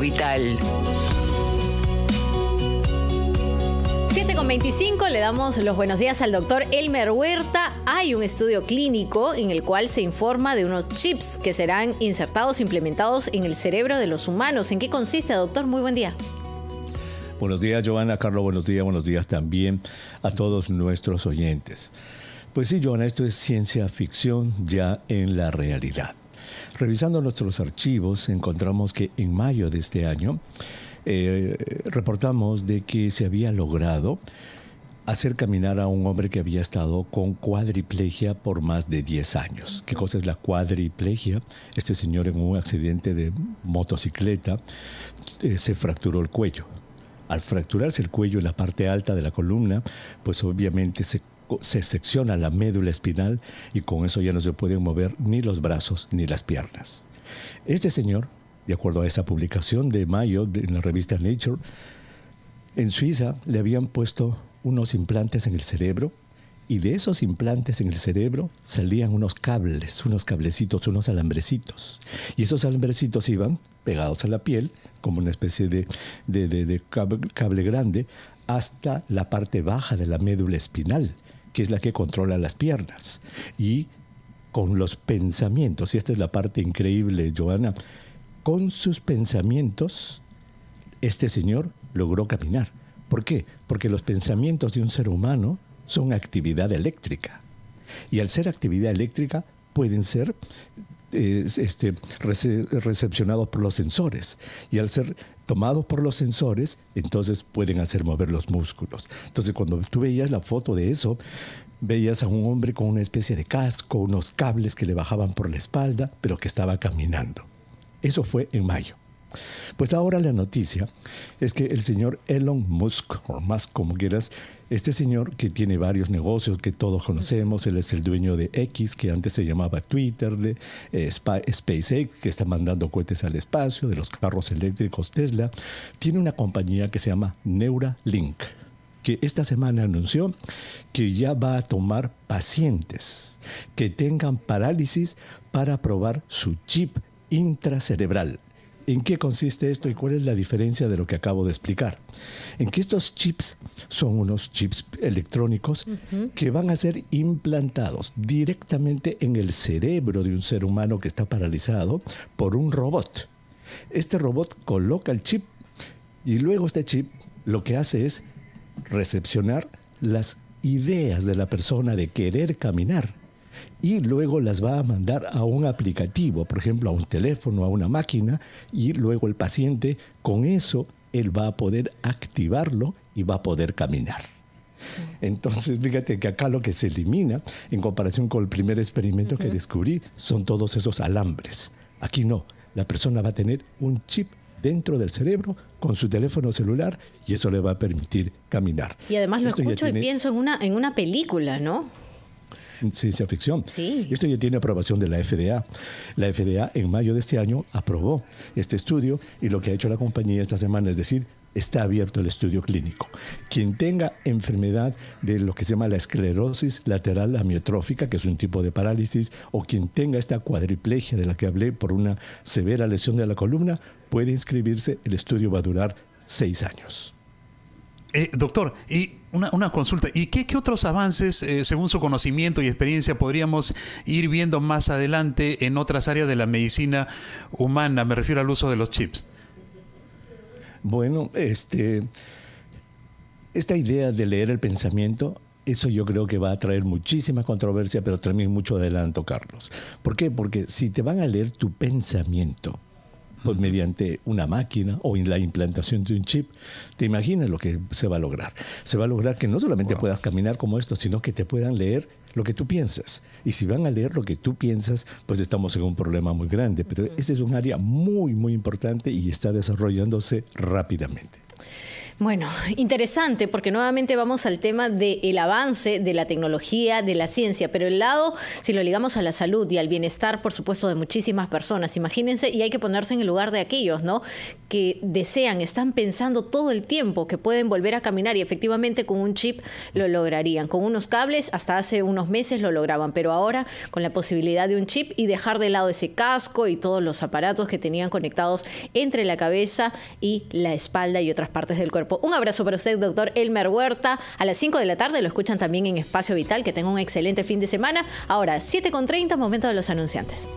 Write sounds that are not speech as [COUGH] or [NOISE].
Vital. 7 con 25 le damos los buenos días al doctor Elmer Huerta. Hay un estudio clínico en el cual se informa de unos chips que serán insertados, implementados en el cerebro de los humanos. ¿En qué consiste, doctor? Muy buen día. Buenos días, Joana. Carlos, buenos días, buenos días también a todos nuestros oyentes. Pues sí, Joana, esto es ciencia ficción ya en la realidad. Revisando nuestros archivos, encontramos que en mayo de este año eh, reportamos de que se había logrado hacer caminar a un hombre que había estado con cuadriplegia por más de 10 años. ¿Qué cosa es la cuadriplegia? Este señor en un accidente de motocicleta eh, se fracturó el cuello. Al fracturarse el cuello en la parte alta de la columna, pues obviamente se se secciona la médula espinal y con eso ya no se pueden mover ni los brazos ni las piernas. Este señor, de acuerdo a esa publicación de mayo de, en la revista Nature, en Suiza le habían puesto unos implantes en el cerebro y de esos implantes en el cerebro salían unos cables, unos cablecitos, unos alambrecitos. Y esos alambrecitos iban pegados a la piel, como una especie de, de, cable, grande, hasta la parte baja de la médula espinal, que es la que controla las piernas. Y con los pensamientos, y esta es la parte increíble, Joana, con sus pensamientos, este señor logró caminar. ¿Por qué? Porque los pensamientos de un ser humano son actividad eléctrica. Y al ser actividad eléctrica pueden ser eh, este, recepcionados por los sensores. Y al ser tomados por los sensores, entonces pueden hacer mover los músculos. Entonces cuando tú veías la foto de eso, veías a un hombre con una especie de casco, unos cables que le bajaban por la espalda, pero que estaba caminando. Eso fue en mayo. Pues ahora la noticia es que el señor Elon Musk, o más como quieras, este señor que tiene varios negocios que todos conocemos, él es el dueño de X, que antes se llamaba Twitter, de eh, SpaceX, que está mandando cohetes al espacio, de los carros eléctricos Tesla, tiene una compañía que se llama Neuralink, que esta semana anunció que ya va a tomar pacientes que tengan parálisis para probar su chip intracerebral ¿En qué consiste esto y cuál es la diferencia de lo que acabo de explicar? En que estos chips son unos chips electrónicos que van a ser implantados directamente en el cerebro de un ser humano que está paralizado por un robot. Este robot coloca el chip y luego este chip lo que hace es recepcionar las ideas de la persona de querer caminar y luego las va a mandar a un aplicativo, por ejemplo, a un teléfono, a una máquina, y luego el paciente con eso él va a poder activarlo y va a poder caminar. Entonces, fíjate que acá lo que se elimina, en comparación con el primer experimento que descubrí, son todos esos alambres. Aquí no, la persona va a tener un chip dentro del cerebro con su teléfono celular y eso le va a permitir caminar. Y además lo escucho y pienso en una, en una película, ¿no? ciencia ficción. Sí. Esto ya tiene aprobación de la FDA. La FDA en mayo de este año aprobó este estudio y lo que ha hecho la compañía esta semana es decir, está abierto el estudio clínico. Quien tenga enfermedad de lo que se llama la esclerosis lateral amiotrófica, que es un tipo de parálisis, o quien tenga esta cuadriplegia de la que hablé por una severa lesión de la columna, puede inscribirse. El estudio va a durar seis años. Eh, doctor, y una, consulta. ¿Y qué, otros avances, eh, según su conocimiento y experiencia, podríamos ir viendo más adelante en otras áreas de la medicina humana? Me refiero al uso de los chips. Bueno, este, esta idea de leer el pensamiento eso yo creo que va a traer muchísima controversia, pero también mucho adelanto, Carlos. ¿Por qué? Porque si te van a leer tu pensamiento, pues, mediante una máquina o en la implantación de un chip. ¿Te imaginas lo que se va a lograr? Se va a lograr que no solamente puedas caminar como esto, sino que te puedan leer lo que tú piensas. Y si van a leer lo que tú piensas, pues estamos en un problema muy grande. Pero ese es un área muy, muy importante y está desarrollándose rápidamente. Bueno, [LAUGHS] interesante porque nuevamente vamos al tema del avance de la tecnología, de la ciencia, pero el lado, si lo ligamos a la salud y al bienestar, por supuesto, de muchísimas personas, imagínense, y hay que ponerse en el lugar de aquellos, ¿no? Que desean, están pensando todo el tiempo que pueden volver a caminar y efectivamente con un chip lo lograrían, con unos cables hasta hace unos meses lo lograban, pero ahora con la posibilidad de un chip y dejar de lado ese casco y todos los aparatos que tenían conectados entre la cabeza y la espalda y otras partes del cuerpo. Un abrazo para usted, doctor Elmer Huerta. A las 5 de la tarde lo escuchan también en Espacio Vital. Que tengan un excelente fin de semana. Ahora, 7.30, momento de los anunciantes.